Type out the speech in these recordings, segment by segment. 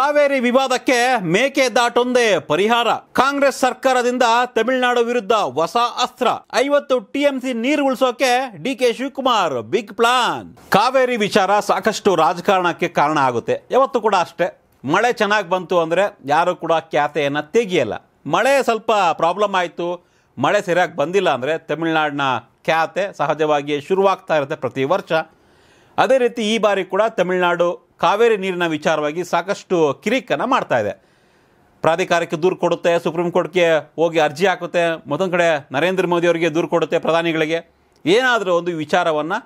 ಕಾವೇರಿ ವಿವಾದಕ್ಕೆ ಮೇಕೆದಾಟೊಂದೇ ಪರಿಹಾರ ಕಾಂಗ್ರೆಸ್ ಸರ್ಕಾರದಿಂದ ತಮಿಳುನಾಡು ವಿರುದ್ಧ ಹೊಸ ಅಸ್ತ್ರ ಐವತ್ತು ಟಿಎಂಸಿ ನೀರು ಉಳಿಸೋಕೆ D K Shivakumar big plan Cauvery ವಿಚಾರ ಸಾಕಷ್ಟು ರಾಜಕಾರಣಕ್ಕೆ ಕಾರಣ ಆಗುತ್ತೆ ಯಾವತ್ತೂ ಕೂಡ ಅಷ್ಟೇ ಮಳೆ ಚೆನ್ನಾಗಿ ಬಂತು ಅಂದರೆ ಯಾರು ಕೂಡ ಖ್ಯಾತೆಯನ್ನು ತೆಗಿಯಲ್ಲ ಮಳೆ ಸ್ವಲ್ಪ ಪ್ರಾಬ್ಲಮ್ ಆಯಿತು ಮಳೆ ಸರಿಯಾಗಿ ಬಂದಿಲ್ಲ ಅಂದರೆ ತಮಿಳುನಾಡಿನ ಖ್ಯಾತೆ ಸಹಜವಾಗಿಯೇ ಶುರುವಾಗ್ತಾ ಇರುತ್ತೆ ಪ್ರತಿ ವರ್ಷ ಅದೇ ರೀತಿ ಈ ಬಾರಿ ಕೂಡ ತಮಿಳುನಾಡು ಕಾವೇರಿ ನೀರಿನ ವಿಚಾರವಾಗಿ ಸಾಕಷ್ಟು ಕಿರಿಕನ್ನು ಮಾಡ್ತಾ ಇದೆ ಪ್ರಾಧಿಕಾರಕ್ಕೆ ದೂರು ಕೊಡುತ್ತೆ ಸುಪ್ರೀಂ ಕೋರ್ಟ್ಗೆ ಹೋಗಿ ಅರ್ಜಿ ಹಾಕುತ್ತೆ ಮತ್ತೊಂದು ಕಡೆ ನರೇಂದ್ರ ಮೋದಿ ಅವರಿಗೆ ದೂರು ಕೊಡುತ್ತೆ ಪ್ರಧಾನಿಗಳಿಗೆ ಏನಾದರೂ ಒಂದು ವಿಚಾರವನ್ನು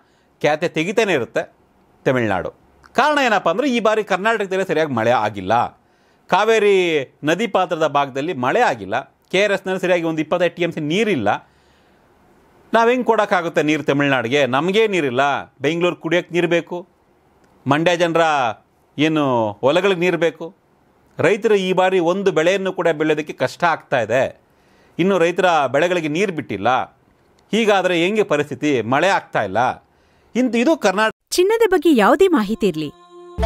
ಖ್ಯಾತೆ ತೆಗಿತಾನೆ ಇರುತ್ತೆ ತಮಿಳುನಾಡು ಕಾರಣ ಏನಪ್ಪ ಅಂದರೆ ಈ ಬಾರಿ ಕರ್ನಾಟಕದಲ್ಲಿ ಸರಿಯಾಗಿ ಮಳೆ ಆಗಿಲ್ಲ ಕಾವೇರಿ ನದಿ ಪಾತ್ರದ ಭಾಗದಲ್ಲಿ ಮಳೆ ಆಗಿಲ್ಲ ಕೆ ಆರ್ ಎಸ್ನಲ್ಲಿ ಸರಿಯಾಗಿ ಒಂದು ಇಪ್ಪತ್ತೈದು ಟಿ ಎಮ್ ಸಿ ನೀರಿಲ್ಲ ನಾವು ಹೆಂಗೆ ಕೊಡೋಕ್ಕಾಗುತ್ತೆ ನೀರು ತಮಿಳ್ನಾಡಿಗೆ ನಮಗೇ ನೀರಿಲ್ಲ ಬೆಂಗಳೂರು ಕುಡಿಯೋಕ್ಕೆ ನೀರು ಬೇಕು ಮಂಡ್ಯ ಜನರ ಏನು ಹೊಲಗಳಿಗೆ ನೀರು ಬೇಕು ರೈತರು ಈ ಬಾರಿ ಒಂದು ಬೆಳೆಯನ್ನು ಕೂಡ ಬೆಳೆಯೋದಕ್ಕೆ ಕಷ್ಟ ಆಗ್ತಾ ಇದೆ ಇನ್ನು ರೈತರ ಬೆಳೆಗಳಿಗೆ ನೀರು ಬಿಟ್ಟಿಲ್ಲ ಹೀಗಾದರೆ ಹೆಂಗೆ ಪರಿಸ್ಥಿತಿ ಮಳೆ ಆಗ್ತಾ ಇಲ್ಲ ಇಂತ ಇದು ಕರ್ನಾಟಕ ಚಿನ್ನದ ಬಗ್ಗೆ ಯಾವುದೇ ಮಾಹಿತಿ ಇರಲಿ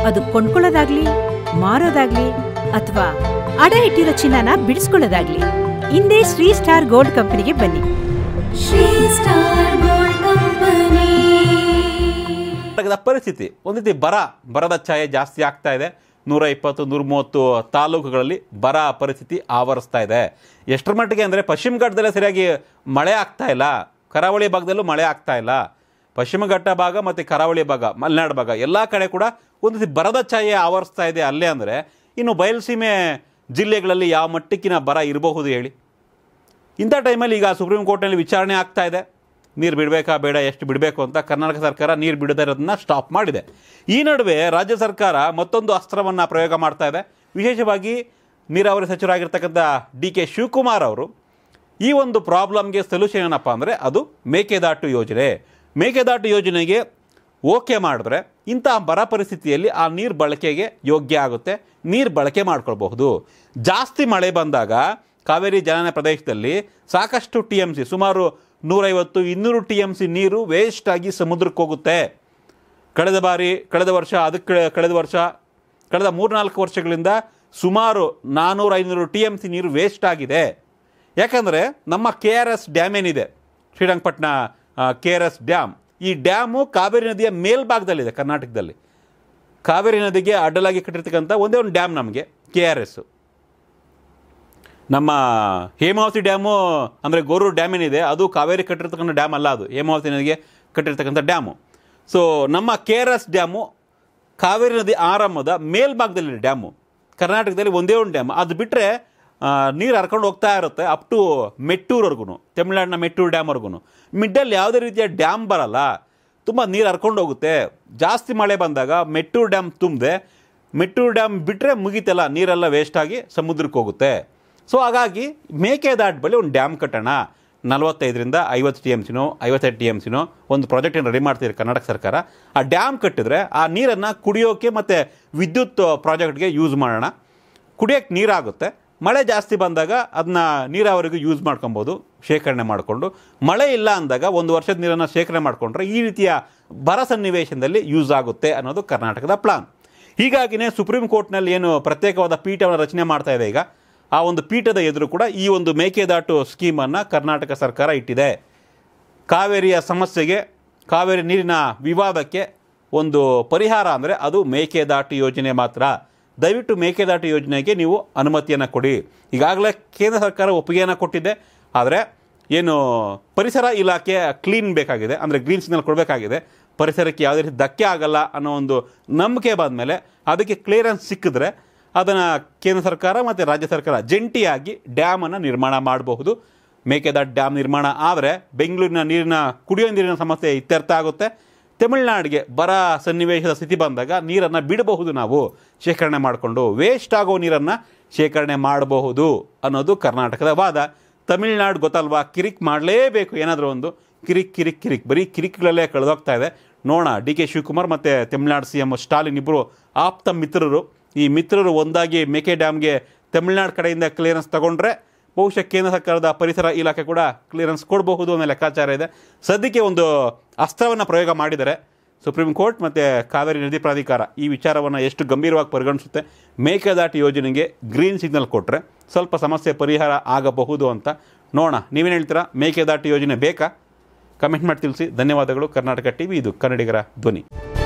ಅದು ಕೊಂಡ್ಕೊಳ್ಳೋದಾಗ್ಲಿ ಮಾರೋದಾಗ್ಲಿ ಅಥವಾ ಅಡ ಇಟ್ಟಿರೋ ಚಿನ್ನನ ಬಿಡಿಸ್ಕೊಳ್ಳೋದಾಗ್ಲಿ ಹಿಂದೆ ಶ್ರೀ ಸ್ಟಾರ್ ಗೋಲ್ಡ್ ಕಂಪನಿಗೆ ಬನ್ನಿ ಶ್ರೀ ಸ್ಟಾರ್ ಗೋಲ್ಡ್ ಕಂಪನಿ ಆಗದ ಪರಿಸ್ಥಿತಿ ಒಂದು ರೀತಿ ಬರ ಬರದ ಛಾಯೆ ಜಾಸ್ತಿ ಆಗ್ತಾ ಇದೆ ನೂರ ಇಪ್ಪತ್ತು ನೂರ ಮೂವತ್ತು ತಾಲೂಕುಗಳಲ್ಲಿ ಬರ ಪರಿಸ್ಥಿತಿ ಆವರಿಸ್ತಾ ಇದೆ ಎಷ್ಟರ ಮಟ್ಟಿಗೆ ಅಂದರೆ ಪಶ್ಚಿಮ ಘಟ್ಟದಲ್ಲೇ ಸರಿಯಾಗಿ ಮಳೆ ಆಗ್ತಾ ಇಲ್ಲ ಕರಾವಳಿ ಭಾಗದಲ್ಲೂ ಮಳೆ ಆಗ್ತಾ ಇಲ್ಲ ಪಶ್ಚಿಮ ಘಟ್ಟ ಭಾಗ ಮತ್ತು ಕರಾವಳಿ ಭಾಗ ಮಲೆನಾಡು ಭಾಗ ಎಲ್ಲ ಕಡೆ ಕೂಡ ಒಂದು ಬರದ ಛಾಯೆ ಆವರಿಸ್ತಾ ಇದೆ ಅಲ್ಲೇ ಅಂದರೆ ಇನ್ನು ಬಯಲುಸೀಮೆ ಜಿಲ್ಲೆಗಳಲ್ಲಿ ಯಾವ ಮಟ್ಟಕ್ಕಿನ ಬರ ಇರಬಹುದು ಹೇಳಿ ಇಂಥ ಟೈಮಲ್ಲಿ ಈಗ ಸುಪ್ರೀಂ ಕೋರ್ಟ್ನಲ್ಲಿ ವಿಚಾರಣೆ ಆಗ್ತಾ ಇದೆ ನೀರು ಬಿಡಬೇಕಾ ಬೇಡ ಎಷ್ಟು ಬಿಡಬೇಕು ಅಂತ ಕರ್ನಾಟಕ ಸರ್ಕಾರ ನೀರು ಬಿಡದೇ ಇರೋದನ್ನ ಸ್ಟಾಪ್ ಮಾಡಿದೆ ಈ ನಡುವೆ ರಾಜ್ಯ ಸರ್ಕಾರ ಮತ್ತೊಂದು ಅಸ್ತ್ರವನ್ನು ಪ್ರಯೋಗ ಮಾಡ್ತಾ ಇದೆ ವಿಶೇಷವಾಗಿ ನೀರಾವರಿ ಸಚಿವರಾಗಿರ್ತಕ್ಕಂಥ ಡಿ ಕೆ ಶಿವಕುಮಾರ್ ಅವರು ಈ ಒಂದು ಪ್ರಾಬ್ಲಮ್ಗೆ ಸೊಲ್ಯೂಷನ್ ಏನಪ್ಪ ಅಂದರೆ ಅದು ಮೇಕೆದಾಟು ಯೋಜನೆ ಮೇಕೆದಾಟು ಯೋಜನೆಗೆ ಓಕೆ ಮಾಡಿದ್ರೆ ಇಂಥ ಬರ ಪರಿಸ್ಥಿತಿಯಲ್ಲಿ ಆ ನೀರು ಬಳಕೆಗೆ ಯೋಗ್ಯ ಆಗುತ್ತೆ ನೀರು ಬಳಕೆ ಮಾಡ್ಕೊಳ್ಬಹುದು ಜಾಸ್ತಿ ಮಳೆ ಬಂದಾಗ ಕಾವೇರಿ ಜನನ ಪ್ರದೇಶದಲ್ಲಿ ಸಾಕಷ್ಟು ಟಿ ಎಮ್ ಸಿ ಸುಮಾರು ನೂರೈವತ್ತು ಇನ್ನೂರು ಟಿ ಎಮ್ ಸಿ ನೀರು ವೇಸ್ಟ್ ಆಗಿ ಸಮುದ್ರಕ್ಕೆ ಹೋಗುತ್ತೆ ಕಳೆದ ಬಾರಿ ಕಳೆದ ವರ್ಷ ಅದಕ್ಕೆ ಕಳೆದ ವರ್ಷ ಕಳೆದ ಮೂರ್ನಾಲ್ಕು ವರ್ಷಗಳಿಂದ ಸುಮಾರು ನಾನ್ನೂರು ಐನೂರು ಟಿ ಎಮ್ ಸಿ ನೀರು ವೇಸ್ಟ್ ಆಗಿದೆ ಯಾಕಂದರೆ ನಮ್ಮ ಕೆ ಆರ್ ಎಸ್ ಡ್ಯಾಮ್ ಏನಿದೆ Srirangapatna K R S dam ಈ ಡ್ಯಾಮು ಕಾವೇರಿ ನದಿಯ ಮೇಲ್ಭಾಗದಲ್ಲಿದೆ ಕರ್ನಾಟಕದಲ್ಲಿ ಕಾವೇರಿ ನದಿಗೆ ಅಡ್ಡಲಾಗಿ ಕಟ್ಟಿರ್ತಕ್ಕಂಥ ಒಂದೇ ಒಂದು ಡ್ಯಾಮ್ ನಮಗೆ ಕೆ ಆರ್ ಎಸ್ಸು ನಮ್ಮ ಹೇಮಾವತಿ ಡ್ಯಾಮು ಅಂದರೆ ಗೋರೂರು ಡ್ಯಾಮ್ ಏನಿದೆ ಅದು ಕಾವೇರಿ ಕಟ್ಟಿರ್ತಕ್ಕಂಥ ಡ್ಯಾಮ್ ಅಲ್ಲ ಅದು ಹೇಮಾವತಿ ನದಿಗೆ ಕಟ್ಟಿರ್ತಕ್ಕಂಥ ಡ್ಯಾಮು ಸೊ ನಮ್ಮ K R S dam Cauvery ನದಿ ಆರಂಭದ ಮೇಲ್ಭಾಗದಲ್ಲಿ ಡ್ಯಾಮು ಕರ್ನಾಟಕದಲ್ಲಿ ಒಂದೇ ಒಂದು ಡ್ಯಾಮ್ ಅದು ಬಿಟ್ಟರೆ ನೀರು ಹರ್ಕೊಂಡು ಹೋಗ್ತಾ ಇರುತ್ತೆ ಅಪ್ ಟು ಮೆಟ್ಟೂರ್ವರೆಗೂ ತಮಿಳುನಾಡಿನ ಮೆಟ್ಟೂರು ಡ್ಯಾಮ್ವರೆಗೂ ಮಿಡ್ಡಲ್ಲಿ ಯಾವುದೇ ರೀತಿಯ ಡ್ಯಾಮ್ ಬರಲ್ಲ ತುಂಬ ನೀರು ಹರ್ಕೊಂಡು ಹೋಗುತ್ತೆ ಜಾಸ್ತಿ ಮಳೆ ಬಂದಾಗ ಮೆಟ್ಟೂರು ಡ್ಯಾಮ್ ತುಂಬಿದೆ ಮೆಟ್ಟೂರು ಡ್ಯಾಮ್ ಬಿಟ್ಟರೆ ಮುಗೀತಲ್ಲ ನೀರೆಲ್ಲ ವೇಸ್ಟಾಗಿ ಸಮುದ್ರಕ್ಕೆ ಹೋಗುತ್ತೆ ಸೊ ಹಾಗಾಗಿ ಮೇಕೆದಾಟ್ ಬಳಿ ಒಂದು ಡ್ಯಾಮ್ ಕಟ್ಟೋಣ ನಲವತ್ತೈದರಿಂದ ಐವತ್ತು ಟಿ ಎಮ್ ಸಿನೋ ಐವತ್ತೆರಡು ಟಿ ಎಮ್ ಸಿನೋ ಒಂದು ಪ್ರಾಜೆಕ್ಟನ್ನು ರೆಡಿ ಮಾಡ್ತಿದ್ದಾರೆ ಕರ್ನಾಟಕ ಸರ್ಕಾರ ಆ ಡ್ಯಾಮ್ ಕಟ್ಟಿದ್ರೆ ಆ ನೀರನ್ನು ಕುಡಿಯೋಕ್ಕೆ ಮತ್ತು ವಿದ್ಯುತ್ ಪ್ರಾಜೆಕ್ಟ್ಗೆ ಯೂಸ್ ಮಾಡೋಣ ಕುಡಿಯೋಕ್ಕೆ ನೀರಾಗುತ್ತೆ ಮಳೆ ಜಾಸ್ತಿ ಬಂದಾಗ ಅದನ್ನ ನೀರಾವರಿಗೂ ಯೂಸ್ ಮಾಡ್ಕೊಬೋದು ಶೇಖರಣೆ ಮಾಡಿಕೊಂಡು ಮಳೆ ಇಲ್ಲ ಅಂದಾಗ ಒಂದು ವರ್ಷದ ನೀರನ್ನು ಶೇಖರಣೆ ಮಾಡಿಕೊಂಡ್ರೆ ಈ ರೀತಿಯ ಬರ ಸನ್ನಿವೇಶದಲ್ಲಿ ಯೂಸ್ ಆಗುತ್ತೆ ಅನ್ನೋದು ಕರ್ನಾಟಕದ ಪ್ಲಾನ್ ಹೀಗಾಗಿನೇ ಸುಪ್ರೀಂ ಕೋರ್ಟ್ನಲ್ಲಿ ಏನು ಪ್ರತ್ಯೇಕವಾದ ಪೀಠವನ್ನು ರಚನೆ ಮಾಡ್ತಾ ಇದೆ ಈಗ ಆ ಒಂದು ಪೀಠದ ಎದುರು ಕೂಡ ಈ ಒಂದು ಮೇಕೆದಾಟು ಸ್ಕೀಮನ್ನು ಕರ್ನಾಟಕ ಸರ್ಕಾರ ಇಟ್ಟಿದೆ ಕಾವೇರಿಯ ಸಮಸ್ಯೆಗೆ ಕಾವೇರಿ ನೀರಿನ ವಿವಾದಕ್ಕೆ ಒಂದು ಪರಿಹಾರ ಅಂದರೆ ಅದು ಮೇಕೆದಾಟು ಯೋಜನೆ ಮಾತ್ರ ದಯವಿಟ್ಟು ಮೇಕೆದಾಟು ಯೋಜನೆಗೆ ನೀವು ಅನುಮತಿಯನ್ನು ಕೊಡಿ ಈಗಾಗಲೇ ಕೇಂದ್ರ ಸರ್ಕಾರ ಒಪ್ಪಿಗೆಯನ್ನು ಕೊಟ್ಟಿದೆ ಆದರೆ ಏನು ಪರಿಸರ ಇಲಾಖೆ ಕ್ಲೀನ್ ಬೇಕಾಗಿದೆ ಅಂದರೆ ಗ್ರೀನ್ ಸಿಗ್ನಲ್ ಕೊಡಬೇಕಾಗಿದೆ ಪರಿಸರಕ್ಕೆ ಯಾವುದೇ ರೀತಿ ಧಕ್ಕೆ ಆಗಲ್ಲ ಅನ್ನೋ ಒಂದು ನಂಬಿಕೆ ಬಂದಮೇಲೆ ಅದಕ್ಕೆ ಕ್ಲಿಯರೆನ್ಸ್ ಸಿಕ್ಕಿದ್ರೆ ಅದನ್ನು ಕೇಂದ್ರ ಸರ್ಕಾರ ಮತ್ತು ರಾಜ್ಯ ಸರ್ಕಾರ ಜಂಟಿಯಾಗಿ ಡ್ಯಾಮನ್ನು ನಿರ್ಮಾಣ ಮಾಡಬಹುದು ಮೇಕೆದಾಟ್ ಡ್ಯಾಮ್ ನಿರ್ಮಾಣ ಆದರೆ ಬೆಂಗಳೂರಿನ ನೀರಿನ ಕುಡಿಯೋ ನೀರಿನ ಸಮಸ್ಯೆ ಇತ್ಯರ್ಥ ಆಗುತ್ತೆ ತಮಿಳುನಾಡಿಗೆ ಬರ ಸನ್ನಿವೇಶದ ಸ್ಥಿತಿ ಬಂದಾಗ ನೀರನ್ನು ಬಿಡಬಹುದು ನಾವು ಶೇಖರಣೆ ಮಾಡಿಕೊಂಡು ವೇಸ್ಟ್ ಆಗೋ ನೀರನ್ನು ಶೇಖರಣೆ ಮಾಡಬಹುದು ಅನ್ನೋದು ಕರ್ನಾಟಕದ ವಾದ ತಮಿಳ್ನಾಡು ಗೊತ್ತಲ್ವಾ ಕಿರಿಕ್ ಮಾಡಲೇಬೇಕು ಏನಾದರೂ ಒಂದು ಕಿರಿಕ್ ಕಿರಿಕ್ ಕಿರಿಕ್ ಬರೀ ಕಿರಿಕ್ಗಳಲ್ಲೇ ಕಳೆದೋಗ್ತಾ ಇದೆ ನೋಡೋಣ ಡಿ ಕೆ ಶಿವಕುಮಾರ್ ಮತ್ತು ತಮಿಳ್ನಾಡು ಸಿ ಎಂ ಸ್ಟಾಲಿನ್ ಇಬ್ಬರು ಆಪ್ತ ಮಿತ್ರರು ಈ ಮಿತ್ರರು ಒಂದಾಗಿ ಮೇಕೆ ಡ್ಯಾಮ್ಗೆ ತಮಿಳುನಾಡು ಕಡೆಯಿಂದ ಕ್ಲಿಯರೆನ್ಸ್ ತಗೊಂಡ್ರೆ ಬಹುಶಃ ಕೇಂದ್ರ ಸರ್ಕಾರದ ಪರಿಸರ ಇಲಾಖೆ ಕೂಡ ಕ್ಲಿಯರೆನ್ಸ್ ಕೊಡಬಹುದು ಅನ್ನೋ ಲೆಕ್ಕಾಚಾರ ಇದೆ ಸದ್ಯಕ್ಕೆ ಒಂದು ಅಸ್ತ್ರವನ್ನು ಪ್ರಯೋಗ ಮಾಡಿದರೆ ಸುಪ್ರೀಂ ಕೋರ್ಟ್ ಮತ್ತು ಕಾವೇರಿ ನದಿ ಪ್ರಾಧಿಕಾರ ಈ ವಿಚಾರವನ್ನು ಎಷ್ಟು ಗಂಭೀರವಾಗಿ ಪರಿಗಣಿಸುತ್ತೆ ಮೇಕೆದಾಟು ಯೋಜನೆಗೆ ಗ್ರೀನ್ ಸಿಗ್ನಲ್ ಕೊಟ್ಟರೆ ಸ್ವಲ್ಪ ಸಮಸ್ಯೆ ಪರಿಹಾರ ಆಗಬಹುದು ಅಂತ ನೋಡೋಣ ನೀವೇನು ಹೇಳ್ತೀರಾ ಮೇಕೆದಾಟು ಯೋಜನೆ ಬೇಕಾ ಕಮೆಂಟ್ ಮಾಡಿ ತಿಳಿಸಿ ಧನ್ಯವಾದಗಳು ಕರ್ನಾಟಕ ಟಿ ವಿ ಇದು ಕನ್ನಡಿಗರ ಧ್ವನಿ